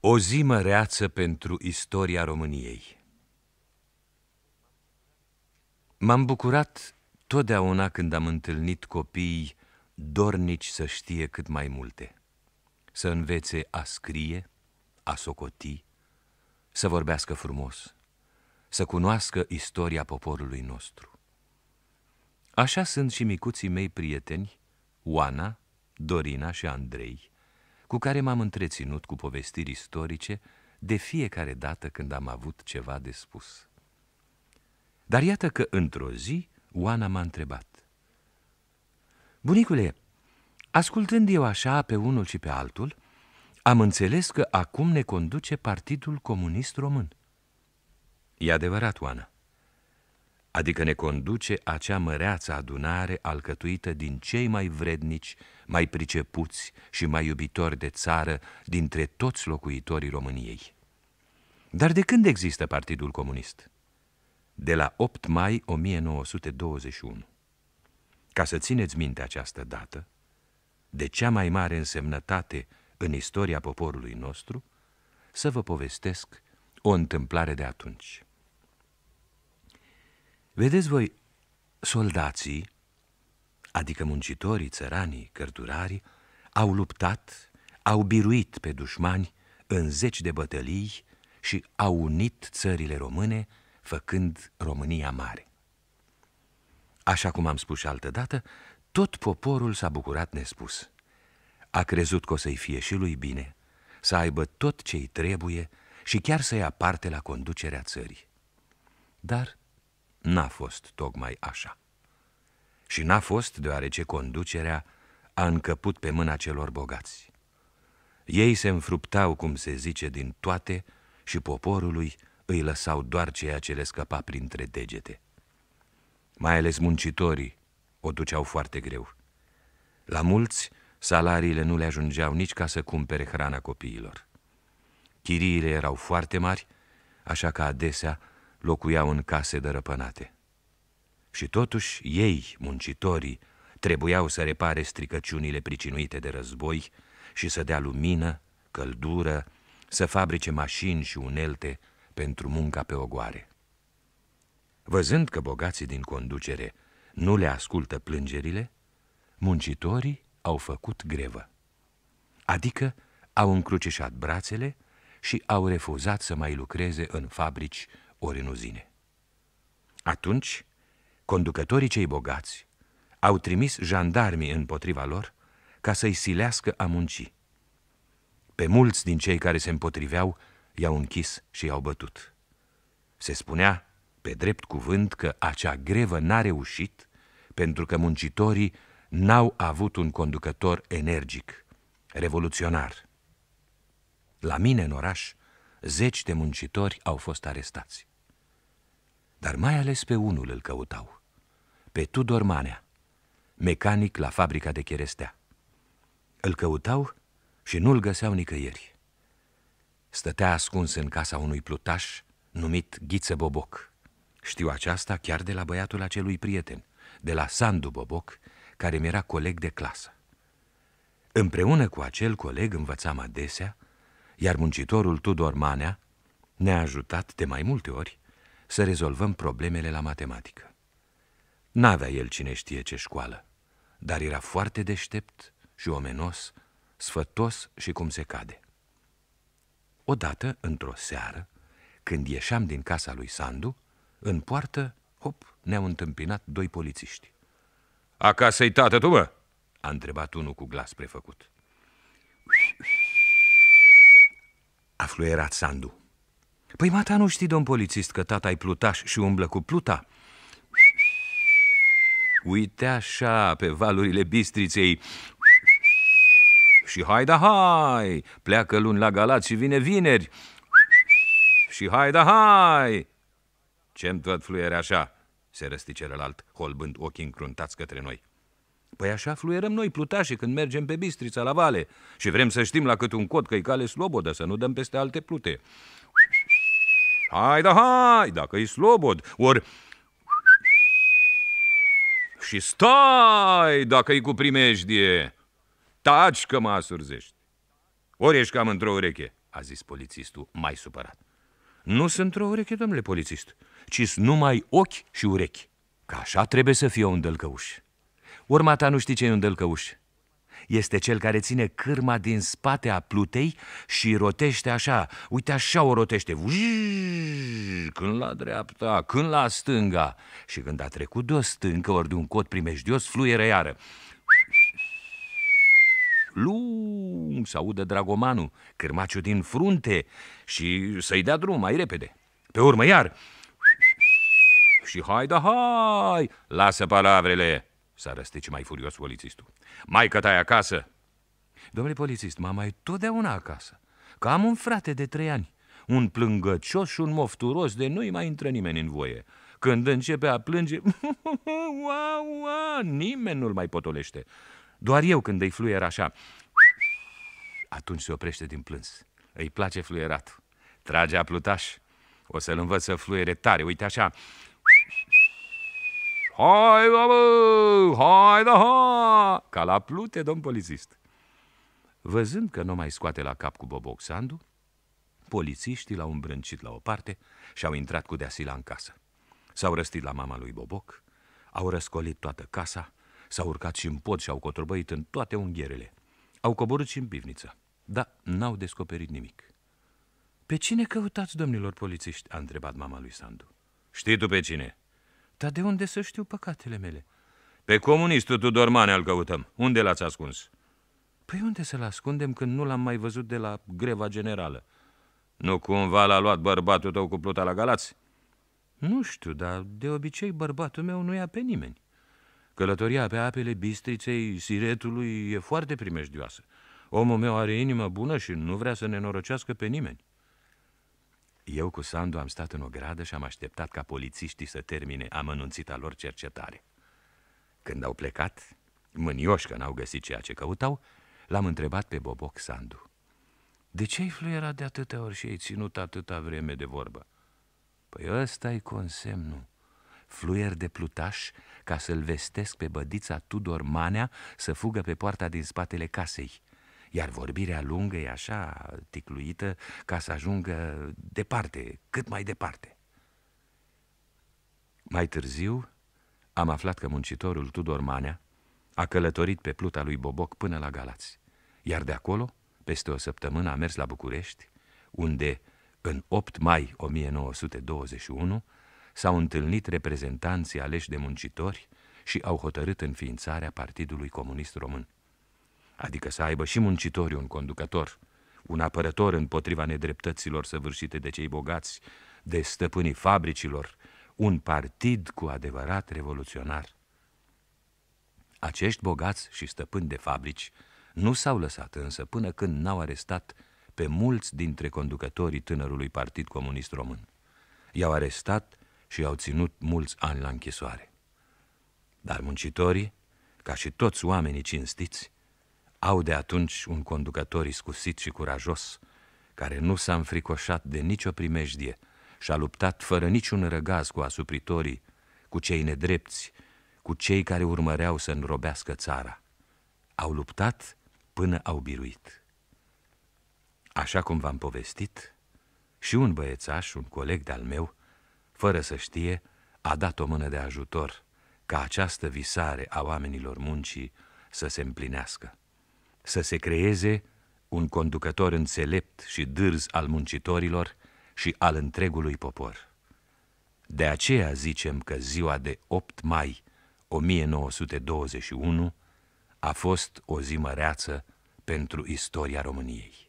O zi măreață pentru istoria României M-am bucurat totdeauna când am întâlnit copii dornici să știe cât mai multe, să învețe a scrie, a socoti, să vorbească frumos, să cunoască istoria poporului nostru. Așa sunt și micuții mei prieteni, Oana, Dorina și Andrei, cu care m-am întreținut cu povestiri istorice de fiecare dată când am avut ceva de spus. Dar iată că într-o zi Oana m-a întrebat. Bunicule, ascultând eu așa pe unul și pe altul, am înțeles că acum ne conduce Partidul Comunist Român. E adevărat, Oana adică ne conduce acea măreață adunare alcătuită din cei mai vrednici, mai pricepuți și mai iubitori de țară dintre toți locuitorii României. Dar de când există Partidul Comunist? De la 8 mai 1921. Ca să țineți minte această dată, de cea mai mare însemnătate în istoria poporului nostru, să vă povestesc o întâmplare de atunci. Vedeți voi, soldații, adică muncitorii, țăranii, cărturari, au luptat, au biruit pe dușmani în zeci de bătălii și au unit țările române, făcând România mare. Așa cum am spus și altădată, tot poporul s-a bucurat nespus. A crezut că o să-i fie și lui bine, să aibă tot ce-i trebuie și chiar să ia parte la conducerea țării. Dar n-a fost tocmai așa. Și n-a fost deoarece conducerea a încăput pe mâna celor bogați. Ei se înfruptau, cum se zice, din toate și poporului îi lăsau doar ceea ce le scăpa printre degete. Mai ales muncitorii o duceau foarte greu. La mulți, salariile nu le ajungeau nici ca să cumpere hrana copiilor. Chiriile erau foarte mari, așa că adesea locuiau în case dărăpânate. Și totuși ei, muncitorii, trebuiau să repare stricăciunile pricinuite de război și să dea lumină, căldură, să fabrice mașini și unelte pentru munca pe ogoare. Văzând că bogații din conducere nu le ascultă plângerile, muncitorii au făcut grevă. Adică au încrucișat brațele și au refuzat să mai lucreze în fabrici ori în uzine. Atunci, conducătorii cei bogați au trimis jandarmii împotriva lor ca să-i silească a munci. Pe mulți din cei care se împotriveau i-au închis și i-au bătut. Se spunea, pe drept cuvânt, că acea grevă n-a reușit pentru că muncitorii n-au avut un conducător energic, revoluționar. La mine în oraș, zeci de muncitori au fost arestați dar mai ales pe unul îl căutau, pe Tudor Manea, mecanic la fabrica de cherestea. Îl căutau și nu-l găseau nicăieri. Stătea ascuns în casa unui plutaș numit Ghiță Boboc. Știu aceasta chiar de la băiatul acelui prieten, de la Sandu Boboc, care mi-era coleg de clasă. Împreună cu acel coleg învățam adesea, iar muncitorul Tudor Manea ne-a ajutat de mai multe ori să rezolvăm problemele la matematică. N-avea el cine știe ce școală, dar era foarte deștept și omenos, sfătos și cum se cade. Odată, într-o seară, când ieșeam din casa lui Sandu, în poartă, hop, ne-au întâmpinat doi polițiști. Acasă-i tată tu, mă?" a întrebat unul cu glas prefăcut. A fluierat Sandu. Păi, mata, nu știi, domn polițist, că tata i plutaș și umblă cu pluta? Uite așa pe valurile bistriței Și hai da hai, pleacă luni la Galați și vine vineri Și hai da hai Ce-mi tot fluiere așa? Se răsti celălalt, holbând ochii încruntați către noi Păi așa fluierăm noi, plutașii, când mergem pe Bistrița la vale Și vrem să știm la cât un cot că-i cale slobodă, să nu dăm peste alte plute hai da hai, dacă e slobod, ori și stai dacă e cu primejdie. Taci că mă asurzești. Ori ești cam într-o ureche, a zis polițistul mai supărat. Nu sunt într-o ureche, domnule polițist, ci numai ochi și urechi. Ca așa trebuie să fie un dălcăuș. Urma ta nu știi ce e un dălcăuș este cel care ține cârma din spate a plutei și rotește așa, uite așa o rotește, Uii, când la dreapta, când la stânga. Și când a trecut de o stâncă ori de un cot primejdios, fluieră iară. Lung să audă dragomanul, cârmaciu din frunte și să-i dea drum mai repede. Pe urmă iar și hai da hai, lasă palavrele, s-a răstici mai furios polițistul. Mai că ta acasă? Domnule polițist, mama e totdeauna acasă. Că am un frate de trei ani, un plângăcios și un mofturos de nu-i mai intră nimeni în voie. Când începe a plânge, ua, ua, nimeni nu-l mai potolește. Doar eu când îi fluier așa, atunci se oprește din plâns. Îi place fluierat. Trage aplutaș. O să-l învăț să fluiere tare, uite așa. Hai, bă, hai, da, ha! Ca la plute, domn polițist. Văzând că nu mai scoate la cap cu Boboc Sandu, polițiștii l-au îmbrâncit la o parte și au intrat cu deasila în casă. S-au răstit la mama lui Boboc, au răscolit toată casa, s-au urcat și în pod și au cotrobăit în toate unghierele. Au coborât și în pivniță, dar n-au descoperit nimic. Pe cine căutați, domnilor polițiști?" a întrebat mama lui Sandu. Știi tu pe cine?" Dar de unde să știu păcatele mele? Pe comunistul Tudor Mane îl căutăm. Unde l-ați ascuns? Păi unde să-l ascundem când nu l-am mai văzut de la greva generală? Nu cumva l-a luat bărbatul tău cu pluta la Galați? Nu știu, dar de obicei bărbatul meu nu ia pe nimeni. Călătoria pe apele bistriței Siretului e foarte primejdioasă. Omul meu are inimă bună și nu vrea să ne norocească pe nimeni. Eu cu Sandu am stat în o gradă și am așteptat ca polițiștii să termine amănunțita lor cercetare. Când au plecat, mânioși că n-au găsit ceea ce căutau, l-am întrebat pe Boboc Sandu. De ce ai fluierat de atâtea ori și ai ținut atâta vreme de vorbă? Păi ăsta e consemnul. Fluier de plutaș ca să-l vestesc pe bădița Tudor Manea să fugă pe poarta din spatele casei iar vorbirea lungă e așa ticluită ca să ajungă departe, cât mai departe. Mai târziu am aflat că muncitorul Tudor Manea a călătorit pe pluta lui Boboc până la Galați, iar de acolo, peste o săptămână, a mers la București, unde, în 8 mai 1921, s-au întâlnit reprezentanții aleși de muncitori și au hotărât înființarea Partidului Comunist Român adică să aibă și muncitori un conducător, un apărător împotriva nedreptăților săvârșite de cei bogați, de stăpânii fabricilor, un partid cu adevărat revoluționar. Acești bogați și stăpâni de fabrici nu s-au lăsat însă până când n-au arestat pe mulți dintre conducătorii tânărului Partid Comunist Român. I-au arestat și i-au ținut mulți ani la închisoare. Dar muncitorii, ca și toți oamenii cinstiți, au de atunci un conducător iscusit și curajos, care nu s-a înfricoșat de nicio primejdie și a luptat fără niciun răgaz cu asupritorii, cu cei nedrepți, cu cei care urmăreau să înrobească țara. Au luptat până au biruit. Așa cum v-am povestit, și un băiețaș, un coleg de-al meu, fără să știe, a dat o mână de ajutor ca această visare a oamenilor muncii să se împlinească să se creeze un conducător înțelept și dârz al muncitorilor și al întregului popor. De aceea zicem că ziua de 8 mai 1921 a fost o zi măreață pentru istoria României.